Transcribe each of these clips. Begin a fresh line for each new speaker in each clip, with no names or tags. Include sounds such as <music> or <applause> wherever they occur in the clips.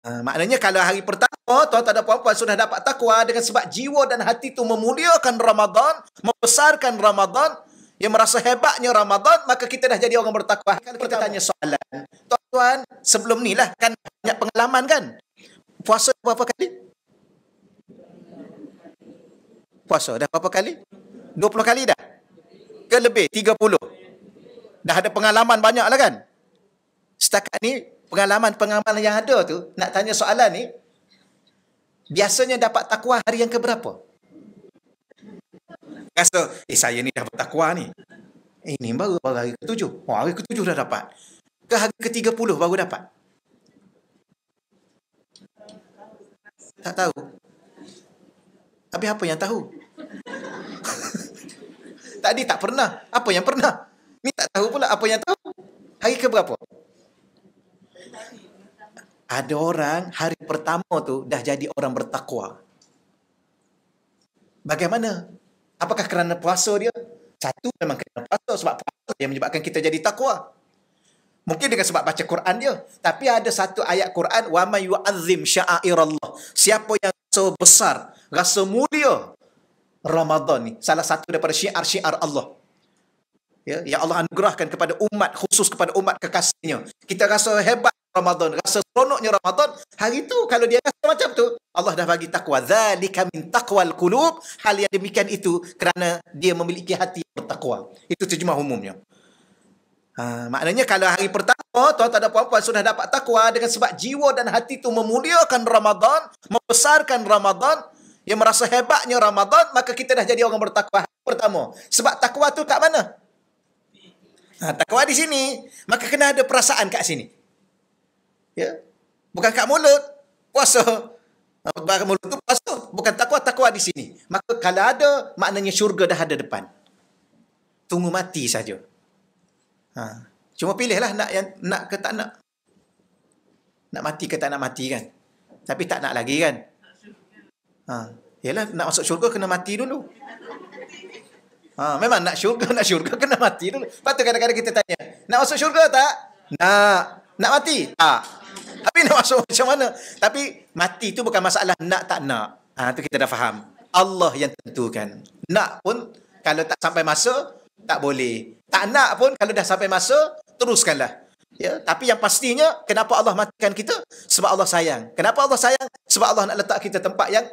Ah, maknanya kalau hari pertama tuan tak ada puan-puan sudah dapat takwa dengan sebab jiwa dan hati tu memuliakan Ramadan, membesarkan Ramadan, yang merasa hebatnya Ramadan, maka kita dah jadi orang bertakwa. Kalau kita tanya soalan, tuan-tuan, sebelum ni lah kan banyak pengalaman kan? Puasa berapa kali? Puasa dah berapa kali? 20 kali dah? Ke lebih? 30? Dah ada pengalaman banyak lah kan? Setakat ni, pengalaman-pengalaman yang ada tu nak tanya soalan ni biasanya dapat takwa hari yang keberapa? Rasa, eh saya ni dapat takwa ni. Eh, ini baru, baru hari ke-7. Oh, hari ke-7 dah dapat. Ke hari ke-30 baru dapat? Tak tahu. Tapi apa yang tahu? <laughs> Tadi tak pernah. Apa yang pernah? Ni tak tahu pula apa yang tahu. Hari ke berapa? Ada orang hari pertama tu dah jadi orang bertakwa. Bagaimana? Apakah kerana puasa dia? Satu memang kerana puasa sebab puasa yang menyebabkan kita jadi takwa. Mungkin dengan sebab baca Quran dia. Tapi ada satu ayat Quran. Wa man yu'azim sya'airallah. Siapa yang rasa besar, rasa mulia. Ramadan ni. Salah satu daripada syiar-syiar Allah. Ya, ya Allah anugerahkan kepada umat, khusus kepada umat kekasihnya. Kita rasa hebat Ramadan, rasa seronoknya Ramadan, hari tu kalau dia rasa macam tu, Allah dah bagi takwa. Zalika min taqwal qulub, hal yang demikian itu kerana dia memiliki hati yang bertakwa. Itu terjemah umumnya. Ha, maknanya kalau hari pertama tu tuan dan apa puan sudah dapat takwa dengan sebab jiwa dan hati tu memuliakan Ramadan, membesarkan Ramadan, yang merasa hebatnya Ramadan, maka kita dah jadi orang bertakwa hari pertama. Sebab takwa tu kat mana? Ha, takwa di sini. Maka kena ada perasaan kat sini. Ya? Bukan kat mulut. Puasa. Bukan mulut tu puasa. Bukan takwa, takwa di sini. Maka kalau ada, maknanya syurga dah ada depan. Tunggu mati saja. Ha. Cuma pilihlah nak yang nak ke tak nak. Nak mati ke tak nak mati kan. Tapi tak nak lagi kan. Ha. Yalah, nak masuk syurga kena mati dulu. Ha, memang nak syurga, nak syurga kena mati dulu. Lepas kadang-kadang kita tanya, nak masuk syurga tak? Nak. Nak mati? Tak. Tapi nak masuk macam mana? Tapi mati tu bukan masalah nak tak nak. Ha, tu kita dah faham. Allah yang tentukan. Nak pun kalau tak sampai masa, tak boleh. Tak nak pun kalau dah sampai masa, teruskanlah. Ya, tapi yang pastinya kenapa Allah matikan kita? Sebab Allah sayang. Kenapa Allah sayang? Sebab Allah nak letak kita tempat yang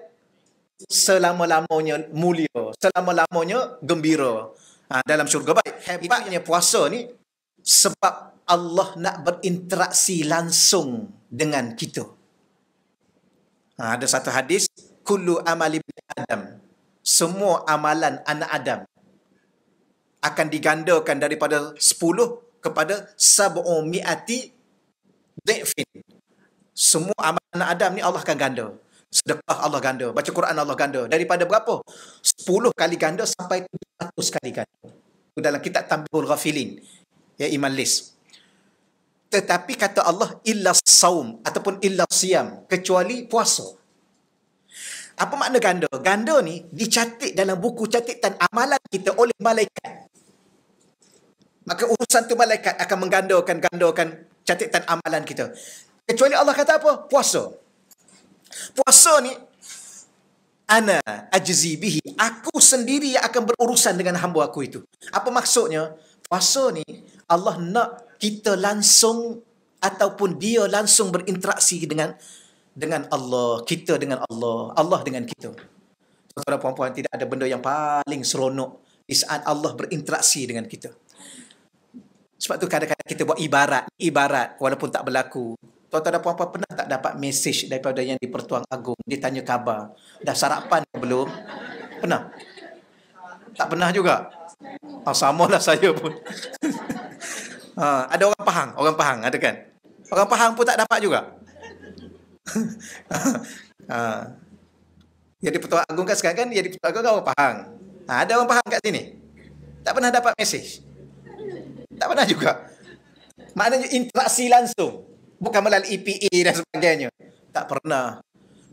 selama-lamanya mulia, selama-lamanya gembira. Ha, dalam syurga baik. Hebatnya puasa ni sebab Allah nak berinteraksi langsung dengan kita. Ha, ada satu hadis, Kullu amali Adam. Semua amalan anak Adam akan digandakan daripada 10 kepada sab'u mi'ati dhifin. Semua amalan anak Adam ni Allah akan ganda. Sedekah Allah ganda. Baca Quran Allah ganda. Daripada berapa? 10 kali ganda sampai 100 kali ganda. Itu dalam kitab Tambul Ghafilin. Ya Iman List. Tetapi kata Allah illa saum ataupun illa siam kecuali puasa. Apa makna ganda? Ganda ni dicatat dalam buku catatan amalan kita oleh malaikat. Maka urusan tu malaikat akan menggandakan gandakan catatan amalan kita. Kecuali Allah kata apa? Puasa. Puasa ni ana ajzi bihi. Aku sendiri yang akan berurusan dengan hamba aku itu. Apa maksudnya? Puasa ni Allah nak kita langsung ataupun dia langsung berinteraksi dengan dengan Allah, kita dengan Allah, Allah dengan kita. Saudara puan-puan, tidak ada benda yang paling seronok di saat Allah berinteraksi dengan kita. Sebab tu kadang-kadang kita buat ibarat, ibarat walaupun tak berlaku. Tuan-tuan dan puan-puan pernah tak dapat mesej daripada yang di Pertuan Agung, dia tanya khabar, dah sarapan ke belum? Pernah? Tak pernah juga? Ah, samalah <laughs> saya pun. Ha, ada orang Pahang, orang Pahang ada kan? Orang Pahang pun tak dapat juga. <laughs> ha. Jadi Petua Agung kan sekarang kan jadi Petua Agung kan orang Pahang. Ha, ada orang Pahang kat sini? Tak pernah dapat mesej. Tak pernah juga. Maknanya interaksi langsung. Bukan melalui EPA dan sebagainya. Tak pernah.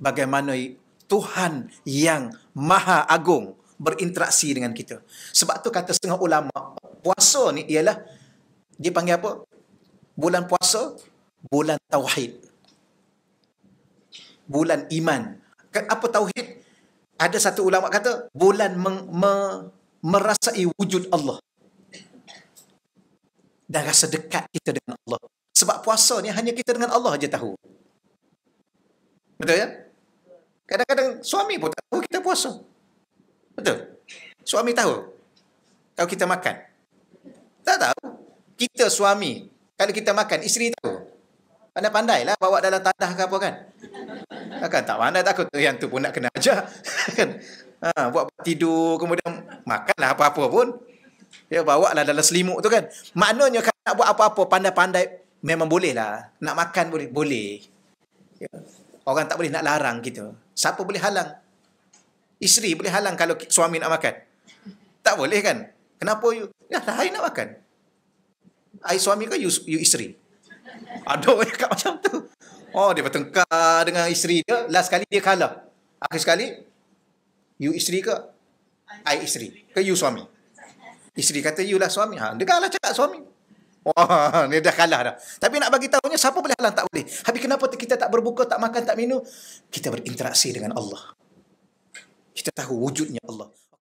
Bagaimana Tuhan yang Maha Agung berinteraksi dengan kita. Sebab tu kata setengah ulama, puasa ni ialah dia panggil apa? Bulan puasa, bulan tauhid. Bulan iman. Apa tauhid? Ada satu ulama kata, bulan meng, me, merasai wujud Allah. Dan rasa dekat kita dengan Allah. Sebab puasa ni hanya kita dengan Allah aja tahu. Betul ya? Kadang-kadang suami pun tahu kita puasa. Betul? Suami tahu kalau kita makan. Tak tahu kita suami, kalau kita makan, isteri tahu. Pandai-pandai lah bawa dalam tandas ke apa kan. Kan tak pandai takut yang tu pun nak kena ajar. <laughs> Kan? Ha, buat tidur, kemudian makanlah apa-apa pun. Ya, bawa lah dalam selimut tu kan. Maknanya kalau nak buat apa-apa pandai-pandai, memang boleh lah. Nak makan boleh, boleh. Ya. Orang tak boleh nak larang kita. Siapa boleh halang? Isteri boleh halang kalau suami nak makan. Tak boleh kan? Kenapa you? Ya, saya nak makan. I suami ke you, you isteri? Ada orang cakap macam tu. Oh, dia bertengkar dengan isteri dia. Last kali dia kalah. Akhir sekali, you isteri ke? I isteri. Ke you suami? Isteri kata you lah suami. Ha, dengarlah cakap suami. Wah, ni <laughs> dah kalah dah. Tapi nak bagi tahunya siapa boleh halang tak boleh. Habis kenapa kita tak berbuka, tak makan, tak minum? Kita berinteraksi dengan Allah. Kita tahu wujudnya Allah.